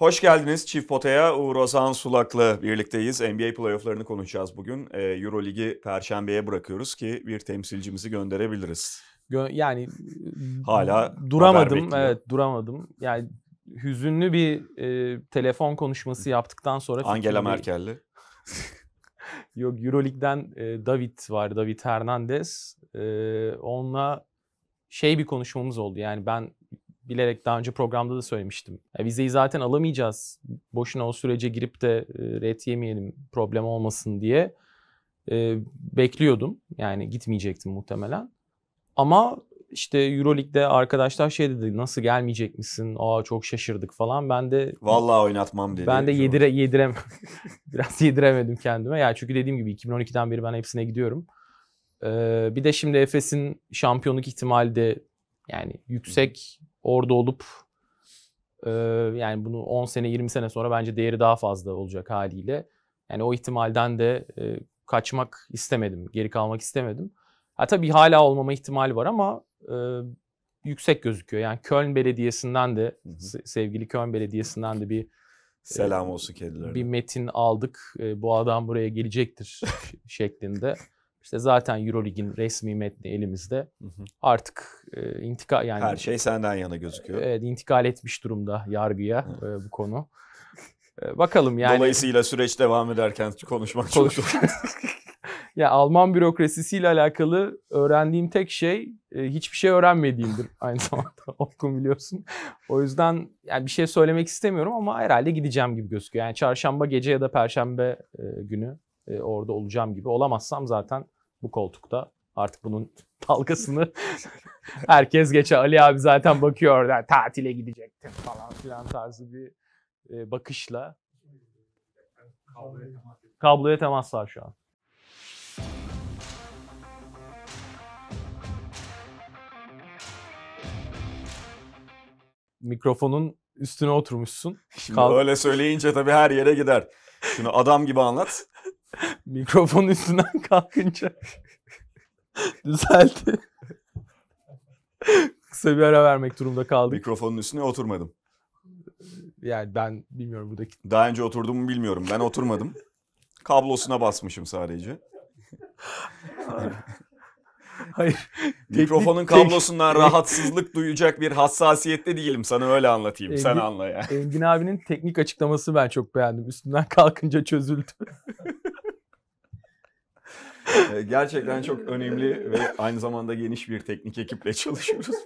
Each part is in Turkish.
Hoş geldiniz Çift Pota'ya. Uğur Ozan Sulak'la birlikteyiz. NBA playofflarını konuşacağız bugün. Ee, Euro Ligi Perşembe'ye bırakıyoruz ki bir temsilcimizi gönderebiliriz. Gö- yani hala duramadım. Evet duramadım. Yani hüzünlü bir e, telefon konuşması yaptıktan sonra... Angela Merkel'li. Yok Euroleague'den e, David var. David Hernandez. E, onunla şey bir konuşmamız oldu. Yani ben bilerek daha önce programda da söylemiştim. Ya vizeyi zaten alamayacağız. Boşuna o sürece girip de e, ret yemeyelim, problem olmasın diye e, bekliyordum. Yani gitmeyecektim muhtemelen. Ama işte Euroleague'de arkadaşlar şey dedi nasıl gelmeyecek misin? Aa çok şaşırdık falan. Ben de vallahi oynatmam dedi. Ben de yedire yedirem biraz yediremedim kendime. Ya yani çünkü dediğim gibi 2012'den beri ben hepsine gidiyorum. Ee, bir de şimdi Efes'in şampiyonluk ihtimali de yani yüksek orada olup e, yani bunu 10 sene 20 sene sonra bence değeri daha fazla olacak haliyle. Yani o ihtimalden de e, kaçmak istemedim, geri kalmak istemedim. Ha tabii hala olmama ihtimali var ama e, yüksek gözüküyor. Yani Köln Belediyesi'nden de hı hı. sevgili Köln Belediyesi'nden de bir e, Selam olsun kedilerine. Bir metin aldık. E, bu adam buraya gelecektir şeklinde. İşte zaten EuroLeague'in resmi metni elimizde. Hı hı. Artık e, intikal yani her şey senden yana gözüküyor. Evet, intikal etmiş durumda yargıya e, bu konu. E, bakalım yani. Dolayısıyla süreç devam ederken konuşmak Konuş- çok zor. ya Alman bürokrasisiyle alakalı öğrendiğim tek şey e, hiçbir şey öğrenmediğimdir aynı zamanda Orkun biliyorsun. O yüzden yani bir şey söylemek istemiyorum ama herhalde gideceğim gibi gözüküyor. Yani çarşamba gece ya da perşembe e, günü e, orada olacağım gibi. Olamazsam zaten bu koltukta artık bunun dalgasını herkes geçe. Ali abi zaten bakıyor orada tatile gidecektim falan filan tarzı bir e, bakışla. Kabloya temas var şu an. Mikrofonun üstüne oturmuşsun. Şimdi Kab- öyle söyleyince tabii her yere gider. Şunu adam gibi anlat. Mikrofon üstünden kalkınca düzeldi. Kısa bir ara vermek durumunda kaldık. Mikrofonun üstüne oturmadım. Yani ben bilmiyorum buradaki. Daha önce oturdum mu bilmiyorum. Ben oturmadım. Kablosuna basmışım sadece. Hayır. Mikrofonun teknik, kablosundan teknik. rahatsızlık duyacak bir hassasiyette değilim. Sana öyle anlatayım. Engin, Sen anla ya. Engin abinin teknik açıklaması ben çok beğendim. Üstünden kalkınca çözüldü. Ee, gerçekten çok önemli ve aynı zamanda geniş bir teknik ekiple çalışıyoruz.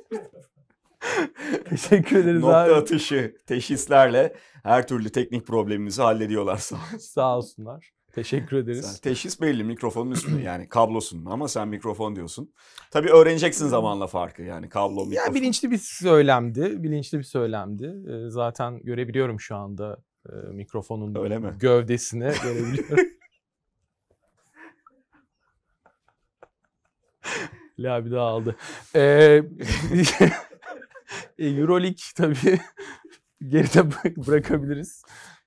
Teşekkür ederiz Nokta abi. Nokta atışı teşhislerle her türlü teknik problemimizi hallediyorlar sağ olsun. olsunlar. Teşekkür ederiz. Sen teşhis belli mikrofonun üstünde yani kablosun ama sen mikrofon diyorsun. Tabii öğreneceksin zamanla farkı yani kablo mikrofon. Yani bilinçli bir söylemdi. Bilinçli bir söylemdi. Ee, zaten görebiliyorum şu anda e, mikrofonun Öyle mi? gövdesini görebiliyorum. La bir daha aldı. Ee, e, Euroleague tabii geride bırakabiliriz.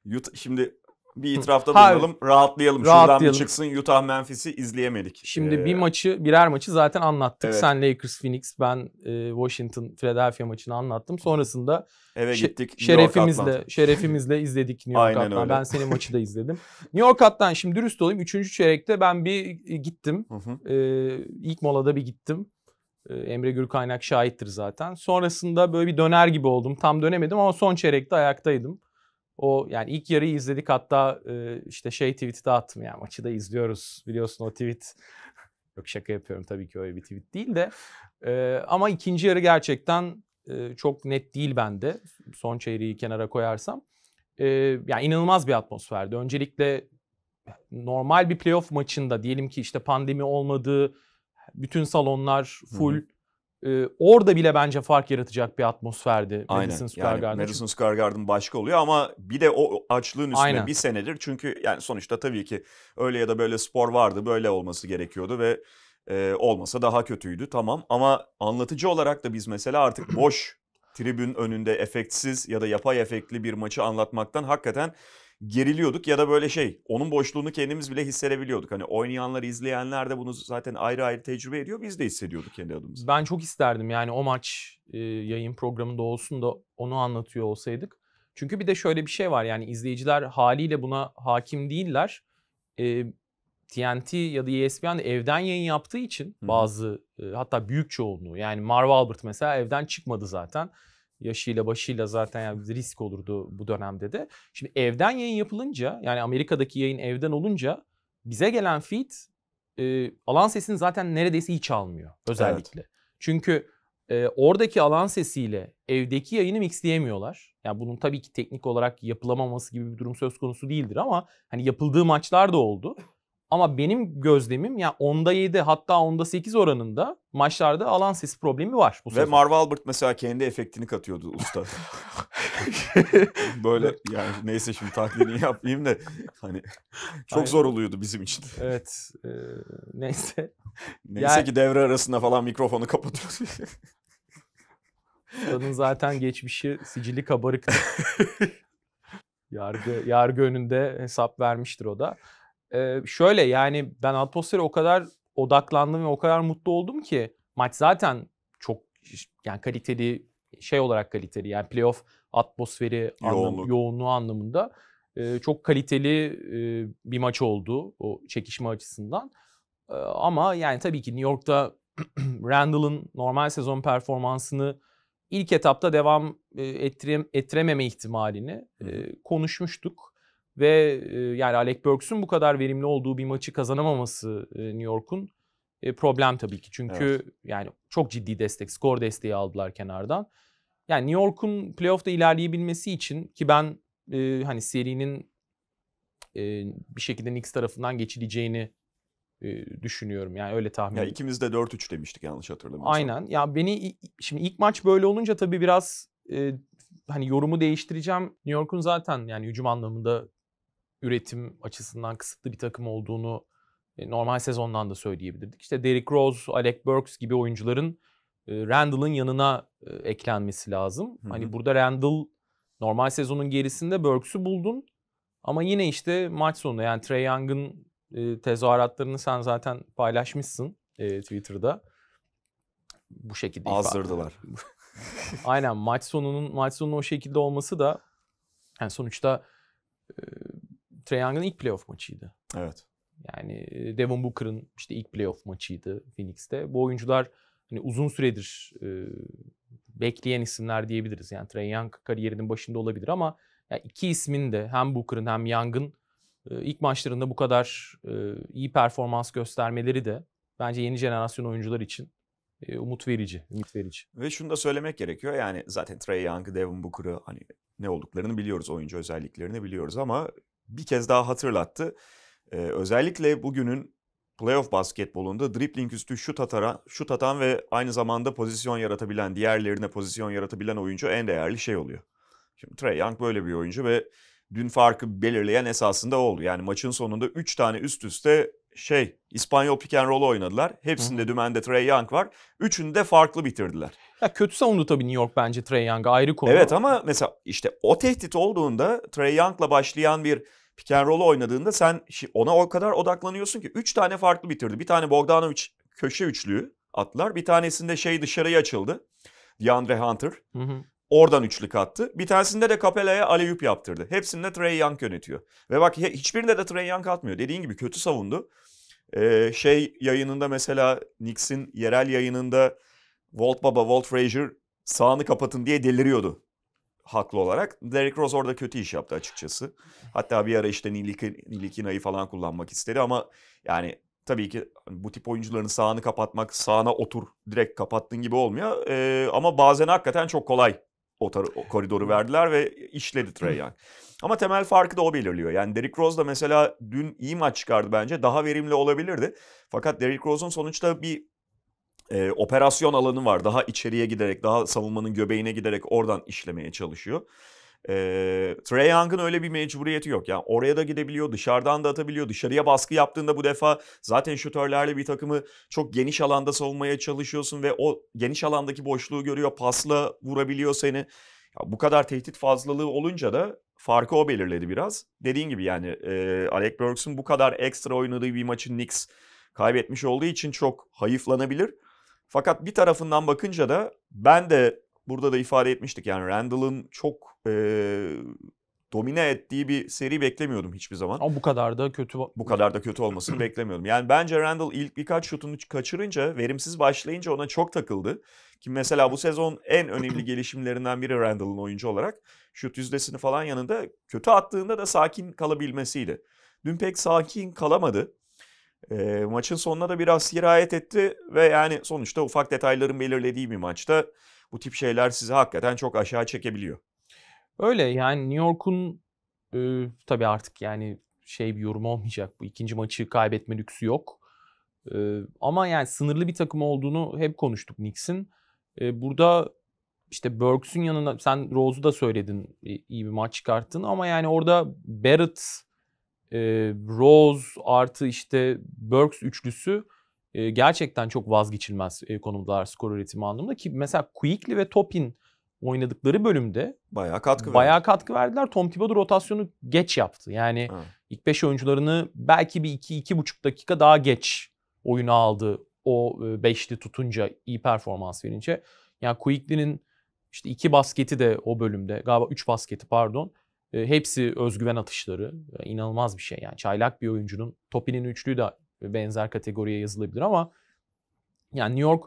Utah, şimdi bir itirafta bulunalım, rahatlayalım. rahatlayalım. Şuradan bir çıksın Utah Memphis'i izleyemedik. Şimdi ee... bir maçı, birer maçı zaten anlattık. Evet. Sen Lakers, Phoenix, ben e, Washington, Philadelphia maçını anlattım. Sonrasında eve gittik. Şe- şerefimizle, Atlanta. şerefimizle izledik New York Atlan. Ben senin maçı da izledim. New York Atlan şimdi dürüst olayım. Üçüncü çeyrekte ben bir e, gittim. Hı hı. E, ilk molada bir gittim. E, Emre kaynak şahittir zaten. Sonrasında böyle bir döner gibi oldum. Tam dönemedim ama son çeyrekte ayaktaydım. O yani ilk yarıyı izledik hatta e, işte şey tweet'i de attım yani maçı da izliyoruz biliyorsun o tweet. Yok şaka yapıyorum tabii ki öyle bir tweet değil de. E, ama ikinci yarı gerçekten e, çok net değil bende. Son çeyreği kenara koyarsam. E, yani inanılmaz bir atmosferdi. Öncelikle normal bir playoff maçında diyelim ki işte pandemi olmadığı bütün salonlar full. Hı-hı e, orada bile bence fark yaratacak bir atmosferdi Aynen. Madison Square yani Garden. Madison Square Garden başka oluyor ama bir de o açlığın üstüne Aynen. bir senedir. Çünkü yani sonuçta tabii ki öyle ya da böyle spor vardı böyle olması gerekiyordu ve e, olmasa daha kötüydü tamam. Ama anlatıcı olarak da biz mesela artık boş tribün önünde efektsiz ya da yapay efektli bir maçı anlatmaktan hakikaten geriliyorduk ya da böyle şey onun boşluğunu kendimiz bile hissedebiliyorduk. Hani oynayanlar, izleyenler de bunu zaten ayrı ayrı tecrübe ediyor. Biz de hissediyorduk kendi adımızda. Ben çok isterdim yani o maç e, yayın programında olsun da onu anlatıyor olsaydık. Çünkü bir de şöyle bir şey var yani izleyiciler haliyle buna hakim değiller. E, TNT ya da ESPN evden yayın yaptığı için bazı e, hatta büyük çoğunluğu yani Marv Albert mesela evden çıkmadı zaten yaşıyla başıyla zaten yani risk olurdu bu dönemde de. Şimdi evden yayın yapılınca yani Amerika'daki yayın evden olunca bize gelen feed e, alan sesini zaten neredeyse hiç almıyor özellikle. Evet. Çünkü e, oradaki alan sesiyle evdeki yayını mixleyemiyorlar. Yani bunun tabii ki teknik olarak yapılamaması gibi bir durum söz konusu değildir ama hani yapıldığı maçlar da oldu. Ama benim gözlemim ya yani 10'da 7 hatta onda 8 oranında maçlarda alan ses problemi var. Bu Ve sezon. Marv Albert mesela kendi efektini katıyordu usta. Böyle yani neyse şimdi taklidini yapayım da hani çok zor oluyordu bizim için. Evet e, neyse. Neyse yani... ki devre arasında falan mikrofonu kapatıyoruz. Usta'nın zaten geçmişi sicili kabarık. yargı, yargı önünde hesap vermiştir o da. Ee, şöyle yani ben atmosfere o kadar odaklandım ve o kadar mutlu oldum ki maç zaten çok yani kaliteli şey olarak kaliteli yani playoff atmosferi Yoğunluk. anlam, yoğunluğu anlamında e, çok kaliteli e, bir maç oldu o çekişme açısından. E, ama yani tabii ki New York'ta Randall'ın normal sezon performansını ilk etapta devam ettirem, ettirememe ihtimalini e, konuşmuştuk. Ve e, yani Alec Burks'un bu kadar verimli olduğu bir maçı kazanamaması e, New York'un e, problem tabii ki. Çünkü evet. yani çok ciddi destek, skor desteği aldılar kenardan. Yani New York'un playoff'ta ilerleyebilmesi için ki ben e, hani serinin e, bir şekilde Knicks tarafından geçileceğini e, düşünüyorum. Yani öyle tahmin. Ya ikimiz de 4-3 demiştik yanlış hatırlamıyorsam. Aynen. Ya beni şimdi ilk maç böyle olunca tabii biraz e, hani yorumu değiştireceğim. New York'un zaten yani hücum anlamında üretim açısından kısıtlı bir takım olduğunu e, normal sezondan da söyleyebilirdik. İşte Derrick Rose, Alec Burks gibi oyuncuların e, Randall'ın yanına e, eklenmesi lazım. Hı hı. Hani burada Randall normal sezonun gerisinde Burks'u buldun. Ama yine işte maç sonunda yani Trey Young'ın tezahüratlarını sen zaten paylaşmışsın Twitter'da. Bu şekilde. Azdırdılar. Aynen maç sonunun maç sonunun o şekilde olması da yani sonuçta Trae Young'ın ilk playoff maçıydı. Evet. Yani e, Devon Booker'ın işte ilk playoff maçıydı Phoenix'te. Bu oyuncular hani uzun süredir e, bekleyen isimler diyebiliriz. Yani Trae Young kariyerinin başında olabilir ama yani iki ismin de hem Booker'ın hem Young'ın e, ilk maçlarında bu kadar e, iyi performans göstermeleri de bence yeni jenerasyon oyuncular için e, umut verici, umut verici. Ve şunu da söylemek gerekiyor. Yani zaten Trae Young'ı, Devin Booker'ı hani ne olduklarını biliyoruz. Oyuncu özelliklerini biliyoruz ama bir kez daha hatırlattı. Ee, özellikle bugünün playoff basketbolunda dribling üstü şut, atara, şut atan ve aynı zamanda pozisyon yaratabilen, diğerlerine pozisyon yaratabilen oyuncu en değerli şey oluyor. Şimdi Trey Young böyle bir oyuncu ve dün farkı belirleyen esasında oldu. Yani maçın sonunda 3 tane üst üste şey İspanyol pick and roll oynadılar. Hepsinde Hı-hı. dümende Trey Young var. Üçünü de farklı bitirdiler. Ya kötü savundu tabii New York bence Trey Young'a ayrı konu. Evet ama mesela işte o tehdit olduğunda Trey Young'la başlayan bir pick and roll oynadığında sen ona o kadar odaklanıyorsun ki. Üç tane farklı bitirdi. Bir tane Bogdanovic köşe üçlüğü attılar. Bir tanesinde şey dışarıya açıldı. DeAndre Hunter. Hı hı. Oradan üçlük attı. Bir tanesinde de Capella'ya aleyüp yaptırdı. Hepsinde Trey Young yönetiyor. Ve bak hiçbirinde de Trey Young atmıyor. Dediğin gibi kötü savundu. Ee, şey yayınında mesela Nix'in yerel yayınında Walt Baba, Walt Frazier sağını kapatın diye deliriyordu haklı olarak. Derek Rose orada kötü iş yaptı açıkçası. Hatta bir ara işte Nilikina'yı falan kullanmak istedi ama yani tabii ki bu tip oyuncuların sağını kapatmak, sağına otur direkt kapattığın gibi olmuyor. Ee, ama bazen hakikaten çok kolay o, tar- o koridoru verdiler ve işledi Trey Young. Ama temel farkı da o belirliyor. Yani Derrick Rose da mesela dün iyi maç çıkardı bence. Daha verimli olabilirdi. Fakat Derrick Rose'un sonuçta bir e, operasyon alanı var. Daha içeriye giderek, daha savunmanın göbeğine giderek oradan işlemeye çalışıyor. E, Trey Young'ın öyle bir mecburiyeti yok. Yani oraya da gidebiliyor, dışarıdan da atabiliyor. Dışarıya baskı yaptığında bu defa zaten şutörlerle bir takımı çok geniş alanda savunmaya çalışıyorsun ve o geniş alandaki boşluğu görüyor, pasla vurabiliyor seni. Ya bu kadar tehdit fazlalığı olunca da farkı o belirledi biraz. Dediğin gibi yani e, Alec Burks'un bu kadar ekstra oynadığı bir maçın Knicks kaybetmiş olduğu için çok hayıflanabilir. Fakat bir tarafından bakınca da ben de burada da ifade etmiştik yani Randall'ın çok e, domine ettiği bir seri beklemiyordum hiçbir zaman. Ama bu kadar da kötü bu kadar da kötü olmasını beklemiyordum. Yani bence Randall ilk birkaç şutunu kaçırınca, verimsiz başlayınca ona çok takıldı. Ki mesela bu sezon en önemli gelişimlerinden biri Randall'ın oyuncu olarak şut yüzdesini falan yanında kötü attığında da sakin kalabilmesiydi. Dün pek sakin kalamadı. E, maçın sonuna da biraz sirayet etti ve yani sonuçta ufak detayların belirlediği bir maçta bu tip şeyler sizi hakikaten çok aşağı çekebiliyor. Öyle yani New York'un e, tabii artık yani şey bir yorum olmayacak. Bu ikinci maçı kaybetme lüksü yok. ama yani sınırlı bir takım olduğunu hep konuştuk Knicks'in. burada işte Burks'ün yanında sen Rose'u da söyledin iyi bir maç çıkarttın ama yani orada Barrett, e, Rose artı işte Burks üçlüsü e, gerçekten çok vazgeçilmez e, konumdalar skor üretimi anlamında ki mesela Quickly ve Topin oynadıkları bölümde bayağı katkı bayağı verdi. katkı verdiler. Tom Thibodeau rotasyonu geç yaptı. Yani ha. ilk 5 oyuncularını belki bir 2 iki, 2,5 dakika daha geç oyuna aldı. O 5'li e, tutunca iyi performans verince. Yani Quigley'nin işte iki basketi de o bölümde galiba üç basketi pardon. E, hepsi özgüven atışları. E, inanılmaz bir şey yani. Çaylak bir oyuncunun Topin'in üçlüğü de benzer kategoriye yazılabilir ama yani New York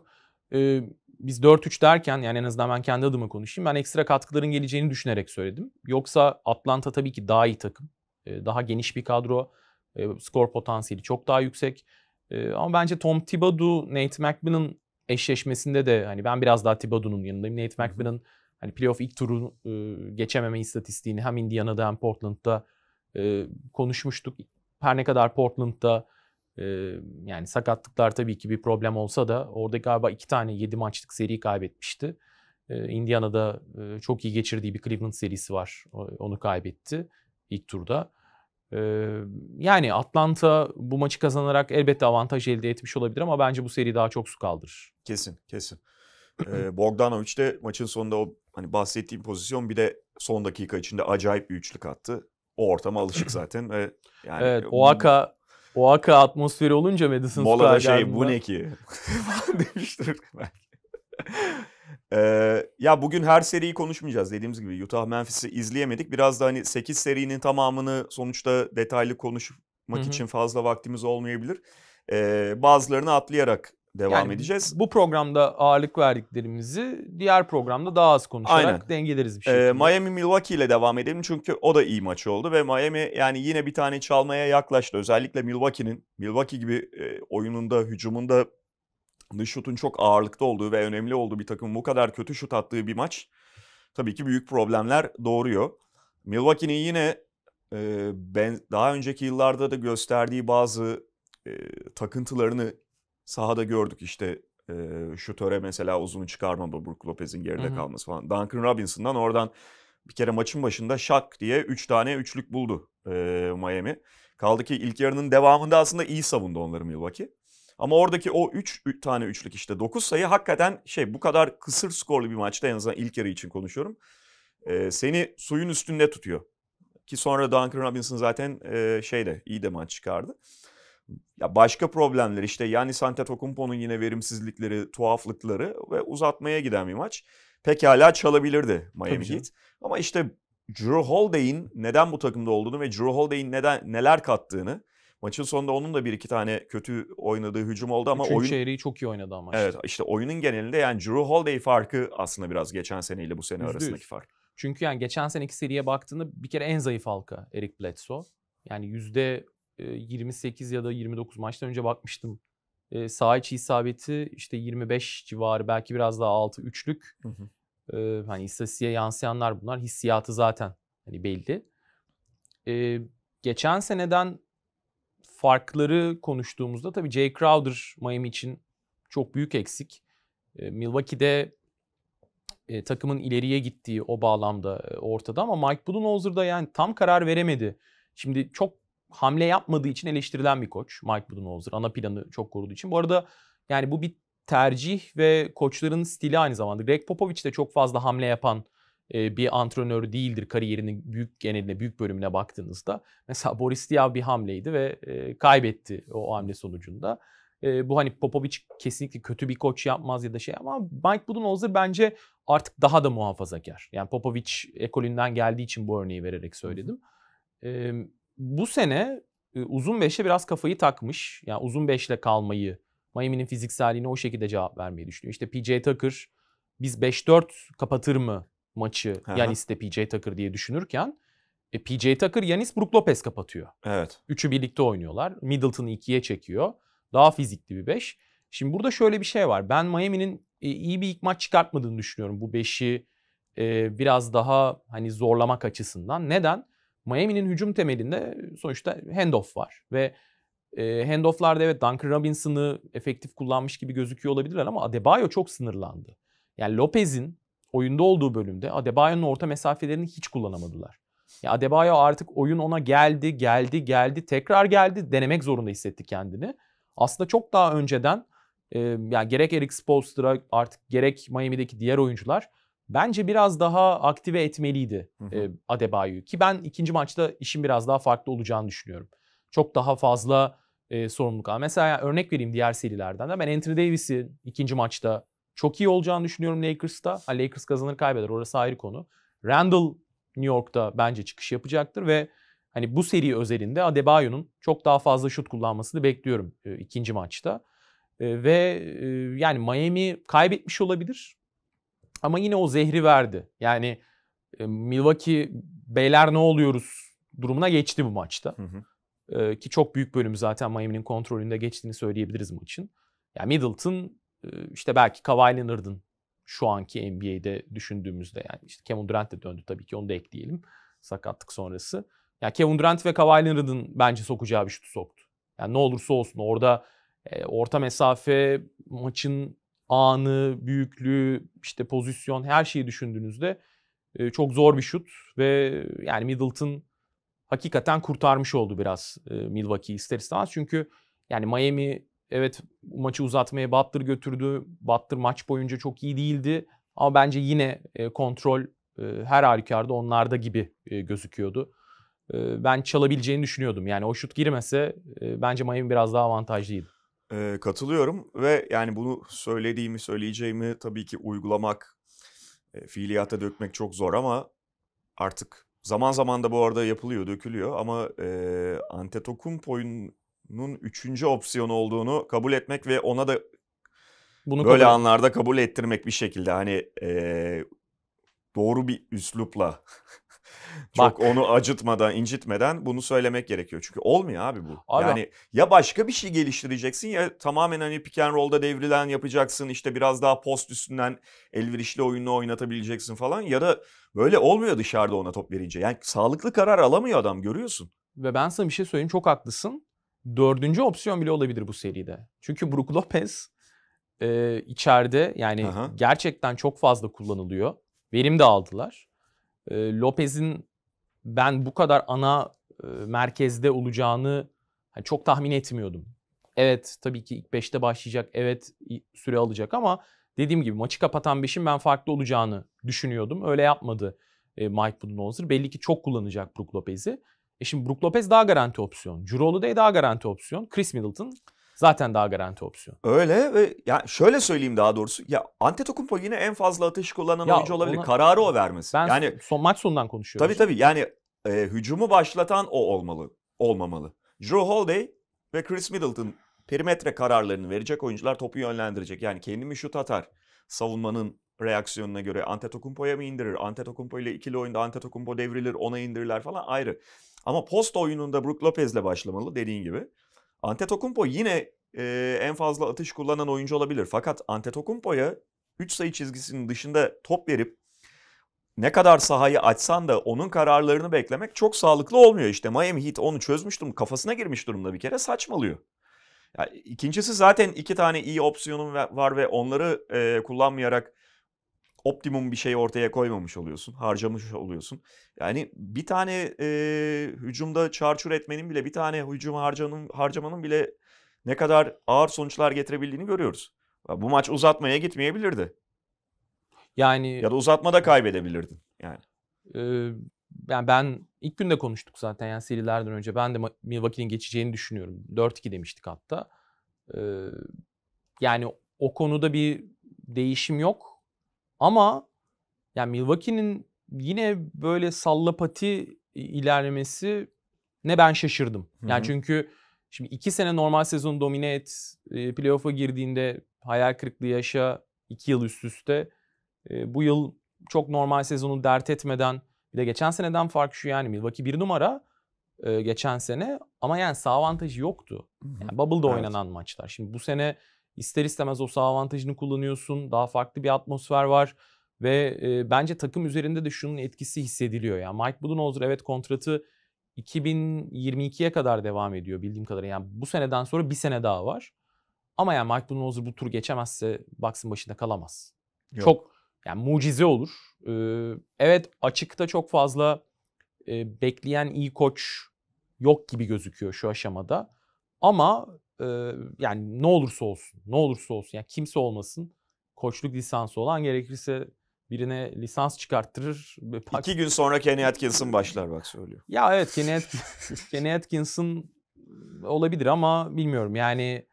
e, biz 4-3 derken yani en azından ben kendi adıma konuşayım. Ben ekstra katkıların geleceğini düşünerek söyledim. Yoksa Atlanta tabii ki daha iyi takım. E, daha geniş bir kadro. E, skor potansiyeli çok daha yüksek. E, ama bence Tom Thibodeau, Nate McMillan eşleşmesinde de hani ben biraz daha Thibodeau'nun yanındayım. Nate McMillan'ın hani playoff ilk turu e, geçememe istatistiğini hem Indiana'da hem Portland'da e, konuşmuştuk. Her ne kadar Portland'da e, yani sakatlıklar tabii ki bir problem olsa da orada galiba iki tane yedi maçlık seri kaybetmişti. E, Indiana'da e, çok iyi geçirdiği bir Cleveland serisi var. Onu kaybetti ilk turda. Ee, yani Atlanta bu maçı kazanarak elbette avantaj elde etmiş olabilir ama bence bu seri daha çok su kaldırır. Kesin, kesin. Ee, Bogdanovic de maçın sonunda o hani bahsettiğim pozisyon bir de son dakika içinde acayip bir üçlük attı. O ortama alışık zaten ve yani Evet, Oaka bu... Oaka atmosferi olunca Madison Mola'da şey bu ne ki? demiştir belki. Ee, ya bugün her seriyi konuşmayacağız dediğimiz gibi Utah Memphis'i izleyemedik. Biraz da hani 8 serinin tamamını sonuçta detaylı konuşmak Hı-hı. için fazla vaktimiz olmayabilir. Ee, bazılarını atlayarak devam yani edeceğiz. Bu programda ağırlık verdiklerimizi diğer programda daha az konuşarak Aynen. dengeleriz bir şekilde. Ee, Miami Milwaukee ile devam edelim çünkü o da iyi maç oldu ve Miami yani yine bir tane çalmaya yaklaştı. Özellikle Milwaukee'nin Milwaukee gibi e, oyununda, hücumunda dış şutun çok ağırlıkta olduğu ve önemli olduğu bir takım bu kadar kötü şut attığı bir maç tabii ki büyük problemler doğuruyor. Milwaukee'nin yine e, ben daha önceki yıllarda da gösterdiği bazı e, takıntılarını sahada gördük işte e, şutöre mesela uzun çıkarmama Brook Lopez'in geride Hı-hı. kalması falan. Duncan Robinson'dan oradan bir kere maçın başında şak diye 3 üç tane üçlük buldu e, Miami. Kaldı ki ilk yarının devamında aslında iyi savundu onları Milwaukee. Ama oradaki o 3 üç, tane üçlük işte 9 sayı hakikaten şey bu kadar kısır skorlu bir maçta en azından ilk yarı için konuşuyorum. E, seni suyun üstünde tutuyor. Ki sonra Duncan Robinson zaten e, şeyde iyi de maç çıkardı. Ya başka problemler işte yani Antetokounmpo'nun yine verimsizlikleri, tuhaflıkları ve uzatmaya giden bir maç. Pekala çalabilirdi Miami Heat. Ama işte Drew Holiday'in neden bu takımda olduğunu ve Drew Holiday'in neden neler kattığını Maçın sonunda onun da bir iki tane kötü oynadığı hücum oldu ama Üçüncü oyun... çeyreği çok iyi oynadı ama. Evet işte oyunun genelinde yani Drew Holiday farkı aslında biraz geçen seneyle bu sene %100. arasındaki fark. Çünkü yani geçen seneki seriye baktığında bir kere en zayıf halka Eric Bledsoe. Yani yüzde 28 e, ya da 29 maçtan önce bakmıştım. E, sağ içi isabeti işte 25 civarı belki biraz daha altı üçlük. Hı hı. E, hani istatistiğe yansıyanlar bunlar. Hissiyatı zaten hani belli. E, geçen seneden farkları konuştuğumuzda tabii Jay Crowder Miami için çok büyük eksik. E, Milwaukee'de e, takımın ileriye gittiği o bağlamda e, ortada ama Mike Budenholzer da yani tam karar veremedi. Şimdi çok hamle yapmadığı için eleştirilen bir koç Mike Budenholzer. Ana planı çok koruduğu için. Bu arada yani bu bir tercih ve koçların stili aynı zamanda. Greg Popovich de çok fazla hamle yapan bir antrenör değildir kariyerinin büyük geneline, büyük bölümüne baktığınızda. Mesela Boris Diaw bir hamleydi ve kaybetti o hamle sonucunda. Bu hani Popovic kesinlikle kötü bir koç yapmaz ya da şey ama Mike Budenholzer bence artık daha da muhafazakar. Yani Popovic ekolünden geldiği için bu örneği vererek söyledim. Bu sene uzun beşe biraz kafayı takmış. Yani uzun beşle kalmayı, Miami'nin fizikselliğine o şekilde cevap vermeyi düşünüyor. İşte PJ Tucker biz 5-4 kapatır mı maçı Aha. Yanis'te PJ Tucker diye düşünürken e, PJ Tucker, Yanis, Brook Lopez kapatıyor. Evet. Üçü birlikte oynuyorlar. Middleton'ı ikiye çekiyor. Daha fizikli bir beş. Şimdi burada şöyle bir şey var. Ben Miami'nin e, iyi bir ilk maç çıkartmadığını düşünüyorum. Bu beşi e, biraz daha hani zorlamak açısından. Neden? Miami'nin hücum temelinde sonuçta handoff var ve e, handofflarda evet Duncan Robinson'ı efektif kullanmış gibi gözüküyor olabilirler ama Adebayo çok sınırlandı. Yani Lopez'in oyunda olduğu bölümde Adebayo'nun orta mesafelerini hiç kullanamadılar. Ya Adebayo artık oyun ona geldi, geldi, geldi, tekrar geldi. Denemek zorunda hissetti kendini. Aslında çok daha önceden e, yani gerek Eric Spoelstra artık gerek Miami'deki diğer oyuncular bence biraz daha aktive etmeliydi hı e, Adebayo'yu. Ki ben ikinci maçta işin biraz daha farklı olacağını düşünüyorum. Çok daha fazla e, sorumluluk al. Mesela yani örnek vereyim diğer serilerden de. Ben Anthony Davis'in ikinci maçta çok iyi olacağını düşünüyorum Lakers'ta. Ha, Lakers kazanır kaybeder orası ayrı konu. Randall New York'ta bence çıkış yapacaktır ve hani bu seri özelinde Adebayo'nun çok daha fazla şut kullanmasını bekliyorum e, ikinci maçta. E, ve e, yani Miami kaybetmiş olabilir ama yine o zehri verdi. Yani e, Milwaukee beyler ne oluyoruz durumuna geçti bu maçta. Hı hı. E, ki çok büyük bölümü zaten Miami'nin kontrolünde geçtiğini söyleyebiliriz maçın. Yani Middleton işte belki Kawhi Leonard'ın şu anki NBA'de düşündüğümüzde yani işte Kevin Durant de döndü tabii ki onu da ekleyelim sakatlık sonrası. Ya yani Kevin Durant ve Kawhi Leonard'ın bence sokacağı bir şutu soktu. Yani ne olursa olsun orada e, orta mesafe, maçın anı, büyüklüğü, işte pozisyon her şeyi düşündüğünüzde e, çok zor bir şut ve yani Middleton hakikaten kurtarmış oldu biraz e, Milwaukee ister istemez. Çünkü yani Miami Evet maçı uzatmaya Battır götürdü. Battır maç boyunca çok iyi değildi. Ama bence yine e, kontrol e, her halükarda onlarda gibi e, gözüküyordu. Ben çalabileceğini düşünüyordum. Yani o şut girmese bence Miami biraz daha avantajlıydı. E, katılıyorum ve yani bunu söylediğimi söyleyeceğimi tabii ki uygulamak, e, fiiliyata dökmek çok zor ama artık zaman zaman da bu arada yapılıyor, dökülüyor ama e, Antetokounmpo'nun bunun üçüncü opsiyon olduğunu kabul etmek ve ona da bunu böyle kabul... anlarda kabul ettirmek bir şekilde hani e, doğru bir üslupla Çok Bak. onu acıtmadan, incitmeden bunu söylemek gerekiyor. Çünkü olmuyor abi bu. Abi. Yani ya başka bir şey geliştireceksin ya tamamen hani pick and roll'da devrilen yapacaksın. işte biraz daha post üstünden elverişli oyununu oynatabileceksin falan. Ya da böyle olmuyor dışarıda ona top verince. Yani sağlıklı karar alamıyor adam görüyorsun. Ve ben sana bir şey söyleyeyim çok haklısın dördüncü opsiyon bile olabilir bu seride. Çünkü Brook Lopez e, içeride yani Aha. gerçekten çok fazla kullanılıyor. Verim de aldılar. E, Lopez'in ben bu kadar ana e, merkezde olacağını yani çok tahmin etmiyordum. Evet tabii ki ilk beşte başlayacak. Evet süre alacak ama dediğim gibi maçı kapatan 5'in ben farklı olacağını düşünüyordum. Öyle yapmadı e, Mike Budenholzer. Belli ki çok kullanacak Brook Lopez'i. E şimdi Brook Lopez daha garanti opsiyon. Jrue Holiday daha garanti opsiyon. Chris Middleton zaten daha garanti opsiyon. Öyle ve ya şöyle söyleyeyim daha doğrusu. Ya Antetokounmpo yine en fazla ateş kullanan ya oyuncu olabilir. Ona, Kararı o vermesi. Ben yani son maç sonundan konuşuyorum. Tabii tabii. Yani e, hücumu başlatan o olmalı. Olmamalı. Jrue Holiday ve Chris Middleton perimetre kararlarını verecek oyuncular topu yönlendirecek. Yani kendi mi şut atar? Savunmanın reaksiyonuna göre Antetokounmpo'ya mı indirir? Antetokounmpo ile ikili oyunda Antetokounmpo devrilir, ona indirirler falan ayrı. Ama post oyununda Brook Lopez'le başlamalı dediğin gibi. Antetokounmpo yine e, en fazla atış kullanan oyuncu olabilir. Fakat Antetokounmpo'ya 3 sayı çizgisinin dışında top verip ne kadar sahayı açsan da onun kararlarını beklemek çok sağlıklı olmuyor. İşte Miami Heat onu çözmüştüm kafasına girmiş durumda bir kere saçmalıyor. Yani ikincisi zaten iki tane iyi opsiyonum var ve onları e, kullanmayarak optimum bir şey ortaya koymamış oluyorsun. Harcamış oluyorsun. Yani bir tane e, hücumda çarçur etmenin bile bir tane hücum harcanın, harcamanın bile ne kadar ağır sonuçlar getirebildiğini görüyoruz. Bu maç uzatmaya gitmeyebilirdi. Yani ya da uzatmada kaybedebilirdin yani. E, yani ben ilk günde konuştuk zaten yani serilerden önce ben de Milwaukee'nin geçeceğini düşünüyorum. 4-2 demiştik hatta. E, yani o konuda bir değişim yok ama yani Milwaukee'nin yine böyle sallapati ilerlemesi ne ben şaşırdım. Yani Hı-hı. çünkü şimdi iki sene normal sezon domine et, e, playoff'a girdiğinde hayal kırıklığı yaşa iki yıl üst üste. E, bu yıl çok normal sezonu dert etmeden bir de geçen seneden fark şu yani Milwaukee bir numara e, geçen sene ama yani sağ avantajı yoktu. Yani Bubble'da evet. oynanan maçlar. Şimdi bu sene ister istemez o sağ avantajını kullanıyorsun. Daha farklı bir atmosfer var. Ve e, bence takım üzerinde de şunun etkisi hissediliyor. Yani Mike Budenholzer evet kontratı 2022'ye kadar devam ediyor bildiğim kadarıyla. Yani bu seneden sonra bir sene daha var. Ama yani Mike Budenholzer bu tur geçemezse Bucks'ın başında kalamaz. Yok. Çok yani mucize olur. Ee, evet açıkta çok fazla e, bekleyen iyi koç yok gibi gözüküyor şu aşamada. Ama e, yani ne olursa olsun, ne olursa olsun yani kimse olmasın koçluk lisansı olan gerekirse birine lisans çıkarttırır. Pak... İki gün sonra Kenny Atkinson başlar bak söylüyor. Ya evet Kenny, At Kenny Atkinson olabilir ama bilmiyorum yani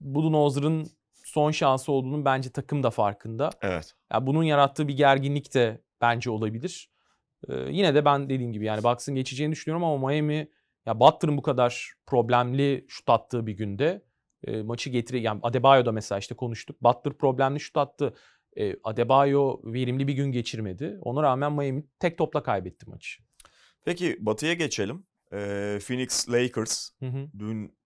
Budenholzer'ın son şansı olduğunu bence takım da farkında. Evet. Yani bunun yarattığı bir gerginlik de bence olabilir. Ee, yine de ben dediğim gibi yani Bucks'ın geçeceğini düşünüyorum ama Miami ya Butler'ın bu kadar problemli şut attığı bir günde e, maçı getire yani Adebayo'da mesela işte konuştuk. Butler problemli şut attı. E, Adebayo verimli bir gün geçirmedi. Ona rağmen Miami tek topla kaybetti maçı. Peki Batı'ya geçelim. Ee, Phoenix Lakers hı hı. dün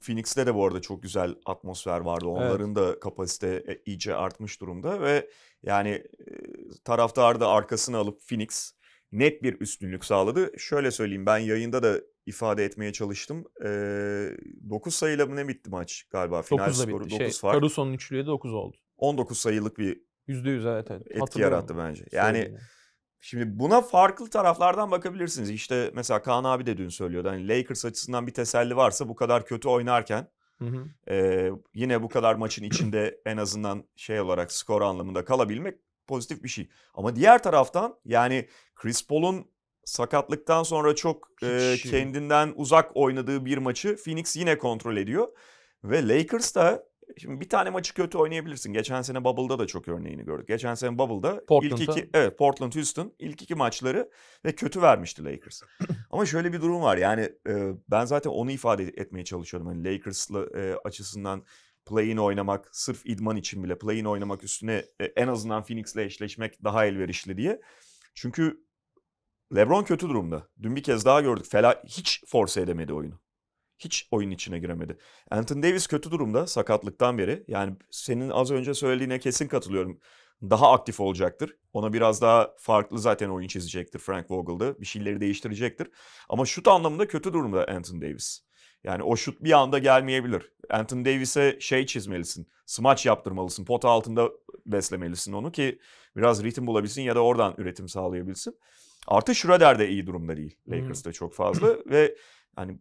Phoenix'te de bu arada çok güzel atmosfer vardı. Onların evet. da kapasite e, iyice artmış durumda ve yani e, taraftar da arkasını alıp Phoenix net bir üstünlük sağladı. Şöyle söyleyeyim ben yayında da ifade etmeye çalıştım. E, 9 sayıyla mı ne bitti maç galiba? Final 9'da skoru 9 şey, fark. Caruso'nun üçlüye de 9 oldu. 19 sayılık bir %100 evet. etki yarattı bence. Yani Söyleyeyim. Şimdi buna farklı taraflardan bakabilirsiniz. İşte mesela Kaan abi de dün söylüyordu. Hani Lakers açısından bir teselli varsa bu kadar kötü oynarken hı hı. E, yine bu kadar maçın içinde en azından şey olarak skor anlamında kalabilmek pozitif bir şey. Ama diğer taraftan yani Chris Paul'un sakatlıktan sonra çok e, kendinden uzak oynadığı bir maçı Phoenix yine kontrol ediyor. Ve Lakers da şimdi bir tane maçı kötü oynayabilirsin. Geçen sene Bubble'da da çok örneğini gördük. Geçen sene Bubble'da Portland'da. ilk iki evet Portland Houston ilk iki maçları ve kötü vermişti Lakers. Ama şöyle bir durum var. Yani e, ben zaten onu ifade etmeye çalışıyorum. Hani Lakers'la e, açısından play-in oynamak, sırf idman için bile play-in oynamak üstüne e, en azından Phoenix'le eşleşmek daha elverişli diye. Çünkü LeBron kötü durumda. Dün bir kez daha gördük. Fela hiç force edemedi oyunu. Hiç oyun içine giremedi. Anthony Davis kötü durumda sakatlıktan beri. Yani senin az önce söylediğine kesin katılıyorum. Daha aktif olacaktır. Ona biraz daha farklı zaten oyun çizecektir Frank Vogel'da. Bir şeyleri değiştirecektir. Ama şut anlamında kötü durumda Anthony Davis. Yani o şut bir anda gelmeyebilir. Anthony Davis'e şey çizmelisin. Smaç yaptırmalısın. Pota altında beslemelisin onu ki biraz ritim bulabilsin ya da oradan üretim sağlayabilsin. Artı Schroeder de iyi durumda değil. Lakers'ta çok fazla ve hani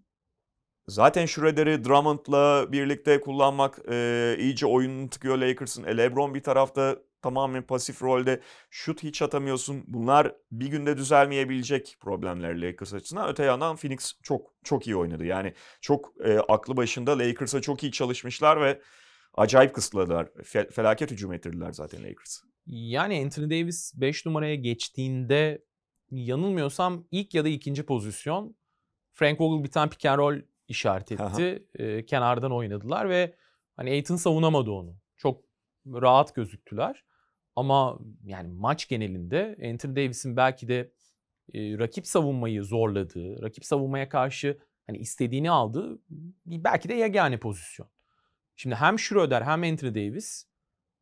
zaten Schroeder'i Drummond'la birlikte kullanmak e, iyice oyununu tıkıyor Lakers'ın. E, LeBron bir tarafta tamamen pasif rolde şut hiç atamıyorsun. Bunlar bir günde düzelmeyebilecek problemler Lakers açısından. Öte yandan Phoenix çok çok iyi oynadı. Yani çok e, aklı başında Lakers'a çok iyi çalışmışlar ve acayip kısıtladılar. Fe, felaket hücum ettirdiler zaten Lakers'ı. Yani Anthony Davis 5 numaraya geçtiğinde yanılmıyorsam ilk ya da ikinci pozisyon Frank Vogel bir tane pick and roll işaret etti. e, kenardan oynadılar ve hani Aiton savunamadı onu. Çok rahat gözüktüler. Ama yani maç genelinde Anthony Davis'in belki de e, rakip savunmayı zorladığı, rakip savunmaya karşı hani istediğini aldığı belki de yegane pozisyon. Şimdi hem Schroeder hem Anthony Davis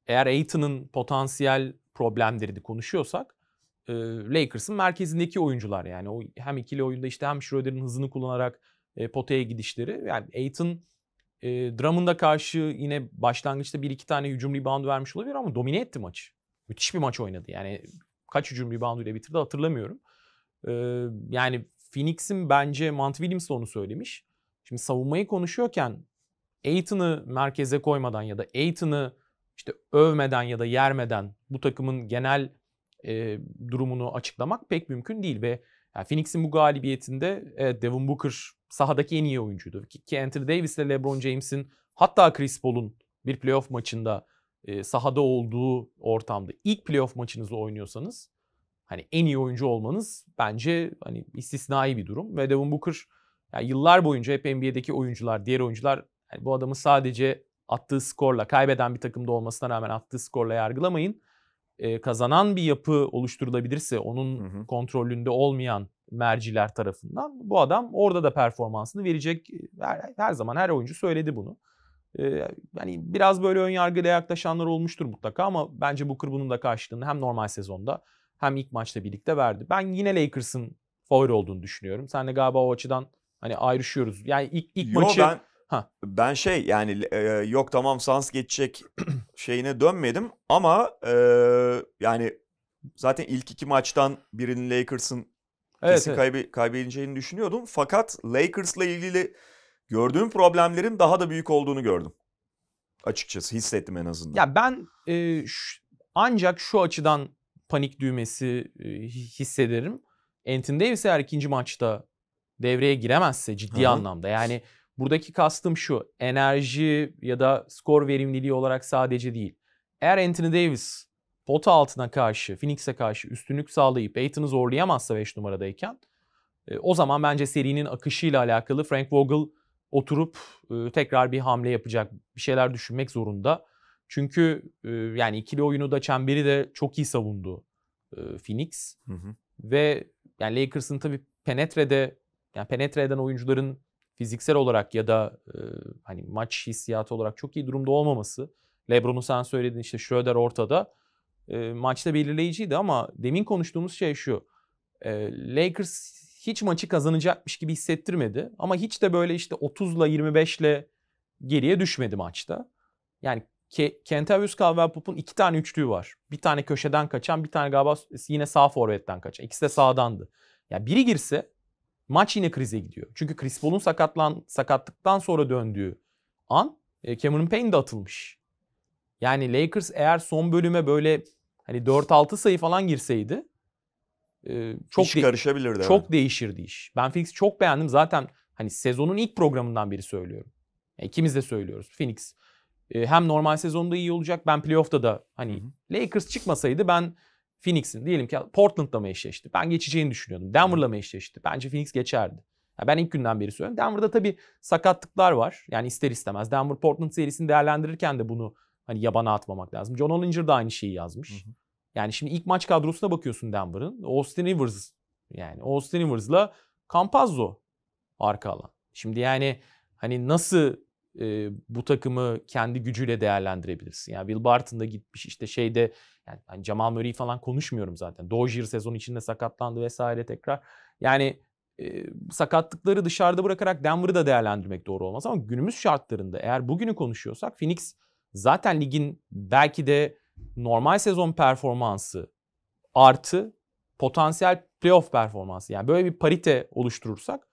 eğer Aiton'un potansiyel problemlerini konuşuyorsak e, Lakers'ın merkezindeki oyuncular yani o hem ikili oyunda işte hem Schroeder'in hızını kullanarak e, potaya gidişleri yani Aiton e, Drummond'a karşı yine başlangıçta bir iki tane hücum reboundu vermiş olabilir ama domine etti maçı. Müthiş bir maç oynadı. Yani kaç hücum reboundu ile bitirdi hatırlamıyorum. Ee, yani Phoenix'in bence Mant Williams onu söylemiş. Şimdi savunmayı konuşuyorken Aiton'ı merkeze koymadan ya da Aiton'ı işte övmeden ya da yermeden bu takımın genel e, durumunu açıklamak pek mümkün değil ve yani Phoenix'in bu galibiyetinde evet, Devin Booker sahadaki en iyi oyuncuydu. Ki, ki Anthony Davis ile LeBron James'in hatta Chris Paul'un bir playoff maçında e, sahada olduğu ortamda ilk playoff maçınızı oynuyorsanız hani en iyi oyuncu olmanız bence hani istisnai bir durum. Ve Devin Booker yani yıllar boyunca hep NBA'deki oyuncular, diğer oyuncular yani bu adamı sadece attığı skorla, kaybeden bir takımda olmasına rağmen attığı skorla yargılamayın. E, kazanan bir yapı oluşturulabilirse onun hı hı. kontrolünde olmayan merciler tarafından bu adam orada da performansını verecek. E, her, her zaman her oyuncu söyledi bunu yani biraz böyle ön yargıyla yaklaşanlar olmuştur mutlaka ama bence Booker bunun da karşılığını hem normal sezonda hem ilk maçta birlikte verdi. Ben yine Lakers'ın favori olduğunu düşünüyorum. Sen de galiba o açıdan hani ayrışıyoruz. Yani ilk ilk Yo, maçı ben... Ha. Ben şey yani e, yok tamam sans geçecek şeyine dönmedim ama e, yani zaten ilk iki maçtan birinin Lakers'ın evet, kesin evet. kaybedeceğini düşünüyordum. Fakat Lakers'la ilgili gördüğüm problemlerin daha da büyük olduğunu gördüm. Açıkçası hissettim en azından. Ya ben e, şu, ancak şu açıdan panik düğmesi e, hissederim. Entin Davis eğer ikinci maçta devreye giremezse ciddi Hı-hı. anlamda yani buradaki kastım şu enerji ya da skor verimliliği olarak sadece değil. Eğer Anthony Davis pota altına karşı, Phoenix'e karşı üstünlük sağlayıp Aiton'u zorlayamazsa 5 numaradayken e, o zaman bence serinin akışıyla alakalı Frank Vogel oturup tekrar bir hamle yapacak, bir şeyler düşünmek zorunda. Çünkü yani ikili oyunu da çemberi de çok iyi savundu Phoenix. Hı hı. Ve yani Lakers'ın tabii penetrede yani penetre eden oyuncuların fiziksel olarak ya da hani maç hissiyatı olarak çok iyi durumda olmaması. LeBron'u sen söyledin işte Schroeder ortada. maçta belirleyiciydi ama demin konuştuğumuz şey şu. Lakers hiç maçı kazanacakmış gibi hissettirmedi. Ama hiç de böyle işte 30'la 25'le geriye düşmedi maçta. Yani Ke Kentavius Caldwell-Pope'un iki tane üçlüğü var. Bir tane köşeden kaçan, bir tane galiba yine sağ forvetten kaçan. İkisi de sağdandı. Yani biri girse maç yine krize gidiyor. Çünkü Chris Paul'un sakatlan, sakatlıktan sonra döndüğü an e, Cameron Payne de atılmış. Yani Lakers eğer son bölüme böyle hani 4-6 sayı falan girseydi çok iş de- karışabilirdi. Çok evet. değişirdi iş. Ben Phoenix'i çok beğendim. Zaten hani sezonun ilk programından beri söylüyorum. E, ikimiz de söylüyoruz. Phoenix e, hem normal sezonda iyi olacak. Ben playoff'ta da hani Hı-hı. Lakers çıkmasaydı ben Phoenix'in diyelim ki Portland'la mı eşleşti? Ben geçeceğini düşünüyordum. Denver'la mı eşleşti? Bence Phoenix geçerdi. Yani ben ilk günden beri söylüyorum. Denver'da tabii sakatlıklar var. Yani ister istemez. Denver Portland serisini değerlendirirken de bunu hani yabana atmamak lazım. John Olinger da aynı şeyi yazmış. Hı hı. Yani şimdi ilk maç kadrosuna bakıyorsun Denver'ın. Austin Rivers yani Austin Rivers'la Campazzo arka alan. Şimdi yani hani nasıl e, bu takımı kendi gücüyle değerlendirebilirsin? Yani Will Barton da gitmiş işte şeyde yani, yani Jamal Murray falan konuşmuyorum zaten. Dozier sezon içinde sakatlandı vesaire tekrar. Yani e, sakatlıkları dışarıda bırakarak Denver'ı da değerlendirmek doğru olmaz ama günümüz şartlarında eğer bugünü konuşuyorsak Phoenix zaten ligin belki de normal sezon performansı artı potansiyel playoff performansı. Yani böyle bir parite oluşturursak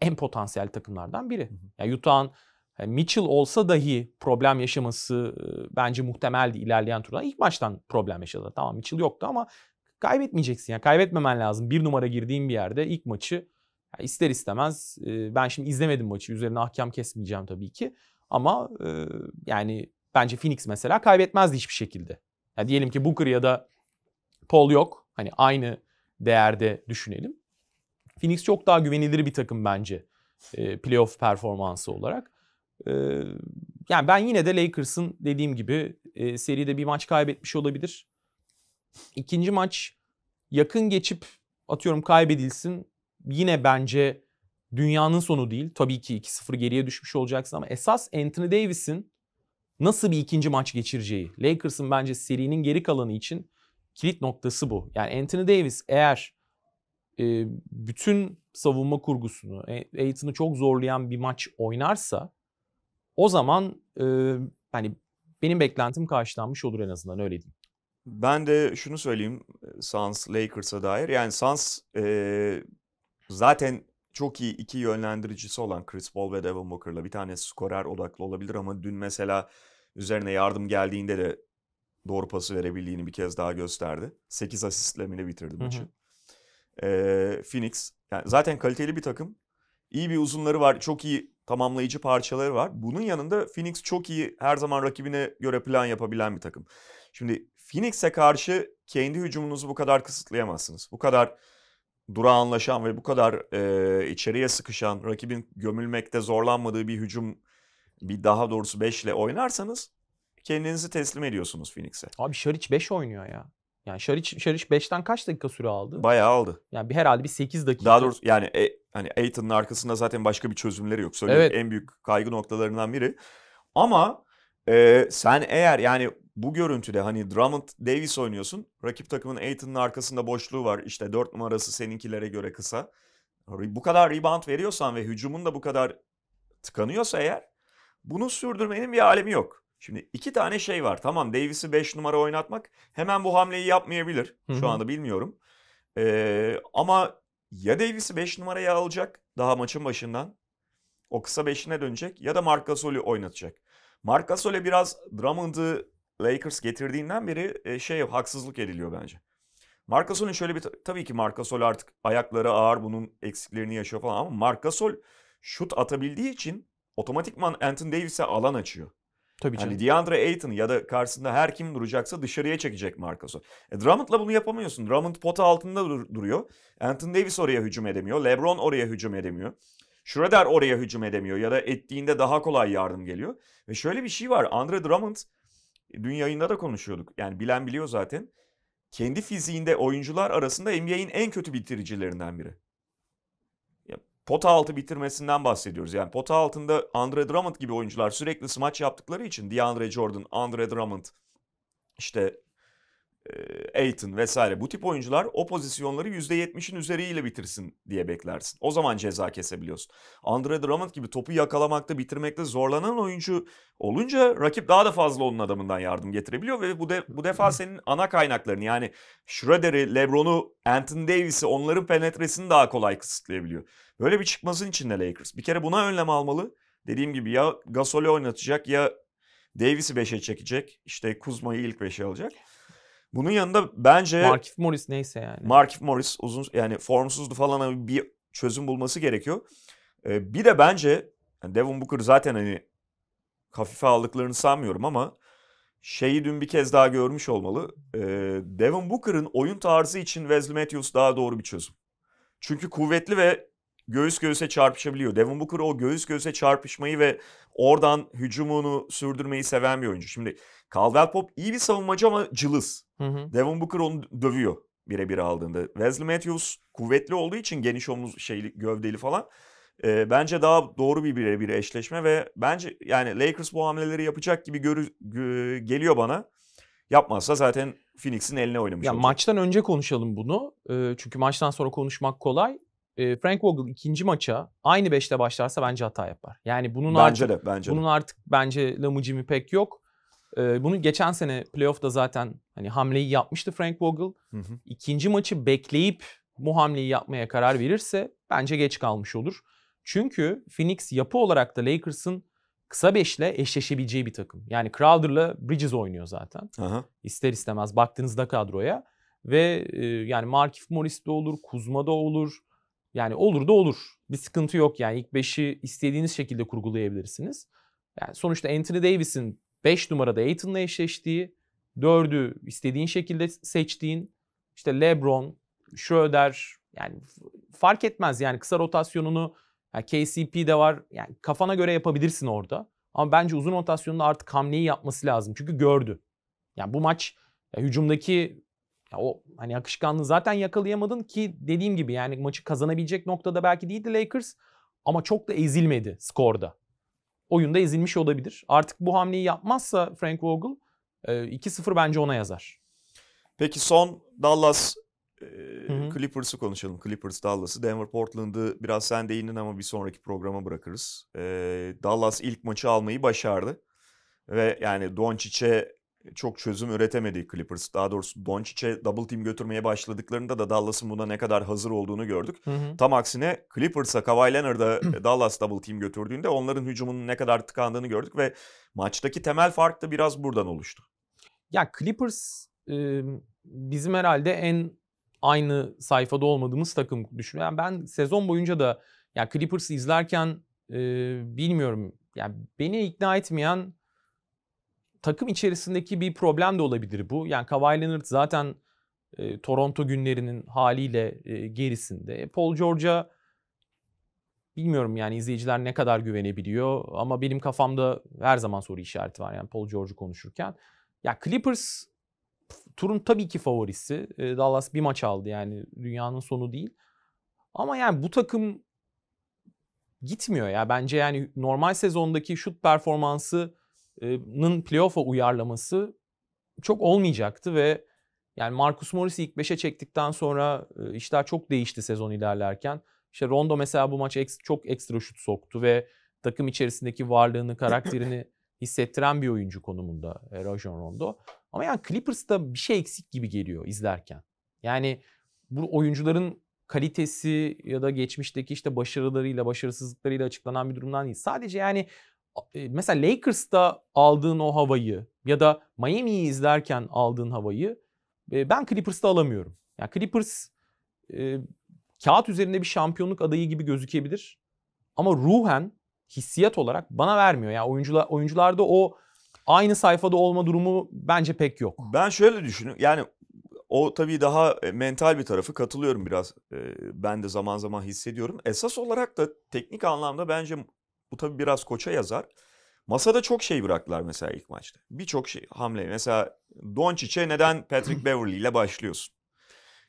en potansiyel takımlardan biri. Yani Utah'ın e, Mitchell olsa dahi problem yaşaması e, bence muhtemeldi ilerleyen turda. İlk maçtan problem yaşadı. Tamam Mitchell yoktu ama kaybetmeyeceksin. Yani kaybetmemen lazım. Bir numara girdiğin bir yerde ilk maçı yani ister istemez e, ben şimdi izlemedim maçı. Üzerine ahkam kesmeyeceğim tabii ki. Ama yani Bence Phoenix mesela kaybetmezdi hiçbir şekilde. Yani diyelim ki Booker ya da Paul yok. Hani aynı değerde düşünelim. Phoenix çok daha güvenilir bir takım bence e, playoff performansı olarak. E, yani ben yine de Lakers'ın dediğim gibi e, seride bir maç kaybetmiş olabilir. İkinci maç yakın geçip atıyorum kaybedilsin. Yine bence dünyanın sonu değil. Tabii ki 2-0 geriye düşmüş olacaksın ama esas Anthony Davis'in nasıl bir ikinci maç geçireceği. Lakers'ın bence serinin geri kalanı için kilit noktası bu. Yani Anthony Davis eğer e, bütün savunma kurgusunu, e, Aiton'u çok zorlayan bir maç oynarsa o zaman e, hani benim beklentim karşılanmış olur en azından öyle diyeyim. Ben de şunu söyleyeyim e, Suns Lakers'a dair. Yani Suns e, zaten çok iyi iki yönlendiricisi olan Chris Paul ve Devin Booker'la bir tane skorer odaklı olabilir ama dün mesela üzerine yardım geldiğinde de doğru pası verebildiğini bir kez daha gösterdi. 8 asistle mi bitirdi maçı. Ee, Phoenix yani zaten kaliteli bir takım. İyi bir uzunları var. Çok iyi tamamlayıcı parçaları var. Bunun yanında Phoenix çok iyi her zaman rakibine göre plan yapabilen bir takım. Şimdi Phoenix'e karşı kendi hücumunuzu bu kadar kısıtlayamazsınız. Bu kadar durağanlaşan ve bu kadar e, içeriye sıkışan, rakibin gömülmekte zorlanmadığı bir hücum bir daha doğrusu 5 ile oynarsanız kendinizi teslim ediyorsunuz Phoenix'e. Abi Şariç 5 oynuyor ya. Yani Şariç Şariç 5'ten kaç dakika süre aldı? Bayağı aldı. Yani bir herhalde bir 8 dakika. Daha doğrusu yani e, hani Aiton'un arkasında zaten başka bir çözümleri yok. Söyleyeyim evet. en büyük kaygı noktalarından biri. Ama ee, sen eğer yani bu görüntüde hani Drummond Davis oynuyorsun. Rakip takımın Aiton'un arkasında boşluğu var. İşte 4 numarası seninkilere göre kısa. Bu kadar rebound veriyorsan ve hücumun da bu kadar tıkanıyorsa eğer bunu sürdürmenin bir alemi yok. Şimdi iki tane şey var. Tamam Davis'i 5 numara oynatmak hemen bu hamleyi yapmayabilir. Hı-hı. Şu anda bilmiyorum. Ee, ama ya Davis'i 5 numaraya alacak daha maçın başından. O kısa 5'ine dönecek ya da Mark Gasol'i oynatacak. Marc Gasol'e biraz Drummond'ı Lakers getirdiğinden beri e, şey haksızlık ediliyor bence. Marc Gasol'un şöyle bir tabii ki Marc Gasol artık ayakları ağır bunun eksiklerini yaşıyor falan ama Marc Gasol şut atabildiği için otomatikman Anthony Davis'e alan açıyor. Tabii ki. Yani DeAndre Ayton ya da karşısında her kim duracaksa dışarıya çekecek Marcus'u. E, Drummond'la bunu yapamıyorsun. Drummond pota altında dur- duruyor. Anthony Davis oraya hücum edemiyor. LeBron oraya hücum edemiyor. Schroeder oraya hücum edemiyor ya da ettiğinde daha kolay yardım geliyor. Ve şöyle bir şey var. Andre Drummond e, dün yayında da konuşuyorduk. Yani bilen biliyor zaten. Kendi fiziğinde oyuncular arasında NBA'in en kötü bitiricilerinden biri. Ya, pota altı bitirmesinden bahsediyoruz. Yani pota altında Andre Drummond gibi oyuncular sürekli smaç yaptıkları için DeAndre Jordan, Andre Drummond, işte Aiton vesaire bu tip oyuncular o pozisyonları %70'in üzeriyle bitirsin diye beklersin. O zaman ceza kesebiliyorsun. Andre Drummond gibi topu yakalamakta bitirmekte zorlanan oyuncu olunca rakip daha da fazla onun adamından yardım getirebiliyor ve bu, de, bu defa senin ana kaynaklarını yani Schroeder'i, Lebron'u, Anthony Davis'i onların penetresini daha kolay kısıtlayabiliyor. Böyle bir çıkmasın içinde Lakers. Bir kere buna önlem almalı. Dediğim gibi ya Gasol'ü oynatacak ya Davis'i 5'e çekecek. İşte Kuzma'yı ilk 5'e alacak. Bunun yanında bence... Markif Morris neyse yani. Markif Morris uzun yani formsuzdu falan bir çözüm bulması gerekiyor. Ee, bir de bence yani Devon Booker zaten hani hafife aldıklarını sanmıyorum ama şeyi dün bir kez daha görmüş olmalı. Ee, Devon Booker'ın oyun tarzı için Wesley Matthews daha doğru bir çözüm. Çünkü kuvvetli ve göğüs göğüse çarpışabiliyor. Devon Booker o göğüs göğüse çarpışmayı ve oradan hücumunu sürdürmeyi seven bir oyuncu. Şimdi Caldwell Pop iyi bir savunmacı ama cılız. Hı hı. Devon Booker onu dövüyor birebir aldığında. Wesley Matthews kuvvetli olduğu için geniş omuz şeyli gövdeli falan. E, bence daha doğru bir birebir eşleşme ve bence yani Lakers bu hamleleri yapacak gibi görü, gö, geliyor bana. Yapmazsa zaten Phoenix'in eline oynamış ya, olacak. Maçtan önce konuşalım bunu. E, çünkü maçtan sonra konuşmak kolay. E, Frank Vogel ikinci maça aynı beşte başlarsa bence hata yapar. Yani bunun bence artık, de, bence bunun de. artık bence lamıcımı pek yok. E, bunu geçen sene playoff'ta zaten hani hamleyi yapmıştı Frank Vogel. Hı hı. İkinci maçı bekleyip bu hamleyi yapmaya karar verirse bence geç kalmış olur. Çünkü Phoenix yapı olarak da Lakers'ın kısa beşle eşleşebileceği bir takım. Yani Crowder'la Bridges oynuyor zaten. Aha. İster istemez baktığınızda kadroya. Ve e, yani Markif Morris de olur, Kuzma da olur. Yani olur da olur. Bir sıkıntı yok yani ilk beşi istediğiniz şekilde kurgulayabilirsiniz. Yani sonuçta Anthony Davis'in 5 numarada Aiton'la eşleştiği, 4'ü istediğin şekilde seçtiğin, işte LeBron, Schroeder yani fark etmez yani kısa rotasyonunu yani KCP de var. Yani kafana göre yapabilirsin orada. Ama bence uzun rotasyonda artık hamleyi yapması lazım. Çünkü gördü. Yani bu maç ya hücumdaki ya o hani akışkanlığı zaten yakalayamadın ki dediğim gibi yani maçı kazanabilecek noktada belki değildi Lakers ama çok da ezilmedi skorda oyunda ezilmiş olabilir. Artık bu hamleyi yapmazsa Frank Vogel 2-0 e, bence ona yazar. Peki son Dallas e, Clippers'ı konuşalım. Clippers Dallas'ı. Denver Portland'ı biraz sen değindin ama bir sonraki programa bırakırız. E, Dallas ilk maçı almayı başardı. Ve yani Doncic'e çok çözüm üretemedi Clippers. Daha doğrusu Doncic'e double team götürmeye başladıklarında da Dallas'ın buna ne kadar hazır olduğunu gördük. Hı hı. Tam aksine Clippers'a Kawhi Leonard'a e, Dallas double team götürdüğünde onların hücumunun ne kadar tıkandığını gördük ve maçtaki temel fark da biraz buradan oluştu. Ya Clippers e, bizim herhalde en aynı sayfada olmadığımız takım düşünüyorum. Yani ben sezon boyunca da ya Clippers'ı izlerken e, bilmiyorum. Yani beni ikna etmeyen takım içerisindeki bir problem de olabilir bu. Yani Kawhi Leonard zaten e, Toronto günlerinin haliyle e, gerisinde. E, Paul George'a bilmiyorum yani izleyiciler ne kadar güvenebiliyor ama benim kafamda her zaman soru işareti var yani Paul George'u konuşurken. Ya Clippers turun tabii ki favorisi. E, Dallas bir maç aldı yani dünyanın sonu değil. Ama yani bu takım gitmiyor ya. Bence yani normal sezondaki şut performansı Morris'ın playoff'a uyarlaması çok olmayacaktı ve yani Marcus Morris'i ilk 5'e çektikten sonra işler çok değişti sezon ilerlerken. İşte Rondo mesela bu maç çok ekstra şut soktu ve takım içerisindeki varlığını, karakterini hissettiren bir oyuncu konumunda Rajon Rondo. Ama yani Clippers'ta bir şey eksik gibi geliyor izlerken. Yani bu oyuncuların kalitesi ya da geçmişteki işte başarılarıyla, başarısızlıklarıyla açıklanan bir durumdan değil. Sadece yani e, mesela Lakers'ta aldığın o havayı ya da Miami'yi izlerken aldığın havayı e, ben Clippers'ta alamıyorum. Yani Clippers e, kağıt üzerinde bir şampiyonluk adayı gibi gözükebilir. Ama ruhen hissiyat olarak bana vermiyor. Yani oyuncular oyuncularda o aynı sayfada olma durumu bence pek yok. Ben şöyle düşünüyorum. Yani o tabii daha e, mental bir tarafı katılıyorum biraz. Ben de zaman zaman hissediyorum. Esas olarak da teknik anlamda bence bu tabii biraz koça yazar. Masada çok şey bıraktılar mesela ilk maçta. Birçok şey hamle. Mesela Doncic'e neden Patrick Beverly ile başlıyorsun?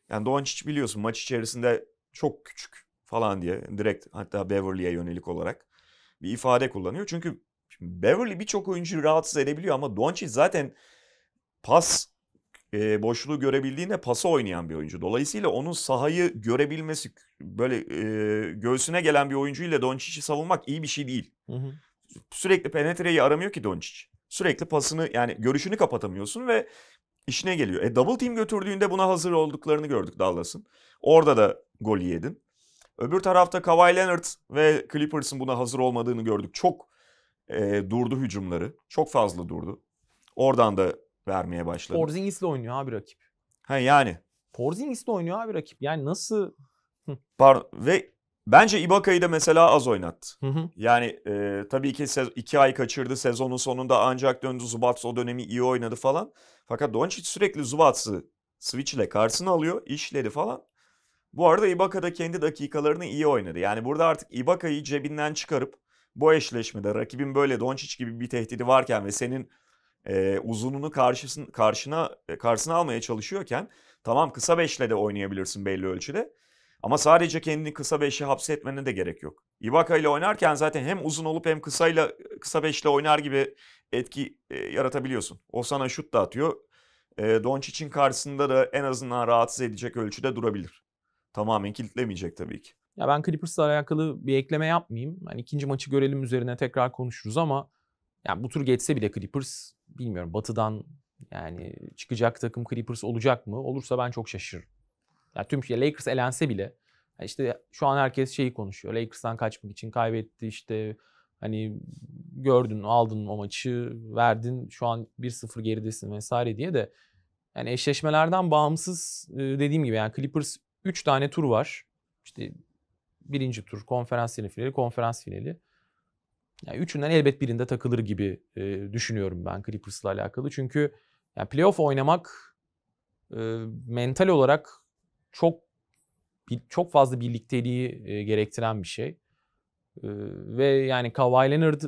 Yani Doncic biliyorsun maç içerisinde çok küçük falan diye direkt hatta Beverly'e yönelik olarak bir ifade kullanıyor. Çünkü Beverly birçok oyuncuyu rahatsız edebiliyor ama Doncic zaten pas e, boşluğu görebildiğinde pası oynayan bir oyuncu. Dolayısıyla onun sahayı görebilmesi böyle e, göğsüne gelen bir oyuncu ile Doncic'i savunmak iyi bir şey değil. Hı hı. Sürekli penetreyi aramıyor ki Doncic. Sürekli pasını yani görüşünü kapatamıyorsun ve işine geliyor. E double team götürdüğünde buna hazır olduklarını gördük Dallas'ın. Orada da gol yedin. Öbür tarafta Kawhi Leonard ve Clippers'ın buna hazır olmadığını gördük. Çok e, durdu hücumları. Çok fazla durdu. Oradan da vermeye başladı. Porzingis'le oynuyor abi rakip. Ha yani. Porzingis'le oynuyor abi rakip. Yani nasıl... Pardon. Ve bence Ibaka'yı da mesela az oynattı. Hı hı. Yani e, tabii ki sez- iki ay kaçırdı sezonun sonunda ancak döndü Zubats o dönemi iyi oynadı falan. Fakat Doncic sürekli Zubats'ı switch ile karşısına alıyor. işledi falan. Bu arada Ibaka da kendi dakikalarını iyi oynadı. Yani burada artık Ibaka'yı cebinden çıkarıp bu eşleşmede rakibin böyle Doncic gibi bir tehdidi varken ve senin e, uzununu karşısın, karşına e, karşısına almaya çalışıyorken tamam kısa beşle de oynayabilirsin belli ölçüde. Ama sadece kendini kısa beşe hapsetmene de gerek yok. Ibaka ile oynarken zaten hem uzun olup hem kısayla kısa beşle oynar gibi etki e, yaratabiliyorsun. O sana şut da atıyor. E, Doncic'in karşısında da en azından rahatsız edecek ölçüde durabilir. Tamamen kilitlemeyecek tabii ki. Ya ben Clippers'la alakalı bir ekleme yapmayayım. Hani ikinci maçı görelim üzerine tekrar konuşuruz ama yani bu tur geçse bile Clippers bilmiyorum batıdan yani çıkacak takım Clippers olacak mı? Olursa ben çok şaşırırım. Yani tüm şey Lakers elense bile işte şu an herkes şeyi konuşuyor. Lakers'tan kaçmak için kaybetti işte hani gördün aldın o maçı verdin şu an 1-0 geridesin vesaire diye de yani eşleşmelerden bağımsız e, dediğim gibi yani Clippers 3 tane tur var. İşte birinci tur konferans finali, konferans finali. Yani üçünden elbet birinde takılır gibi e, düşünüyorum ben Clippers'la alakalı. Çünkü yani playoff oynamak e, mental olarak çok çok fazla birlikteliği e, gerektiren bir şey. E, ve yani Kawhi Leonard,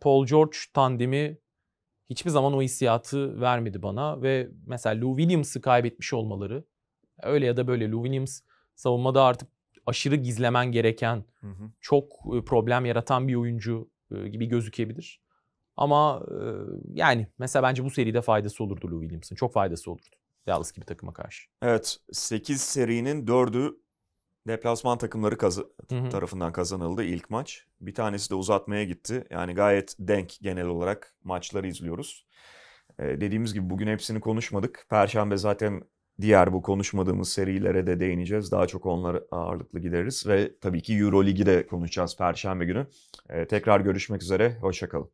Paul George tandemi hiçbir zaman o hissiyatı vermedi bana ve mesela Lou Williams'ı kaybetmiş olmaları öyle ya da böyle Lou Williams savunmada artık aşırı gizlemen gereken, hı hı. çok problem yaratan bir oyuncu e, gibi gözükebilir. Ama e, yani mesela bence bu seride faydası olurdu Lou Williams'ın. Çok faydası olurdu. Dallas gibi takıma karşı. Evet. 8 serinin 4'ü deplasman takımları kazı Hı-hı. tarafından kazanıldı ilk maç. Bir tanesi de uzatmaya gitti. Yani gayet denk genel olarak maçları izliyoruz. Ee, dediğimiz gibi bugün hepsini konuşmadık. Perşembe zaten Diğer bu konuşmadığımız serilere de değineceğiz. Daha çok onları ağırlıklı gideriz ve tabii ki Euro Ligi de konuşacağız Perşembe günü. Ee, tekrar görüşmek üzere, hoşçakalın.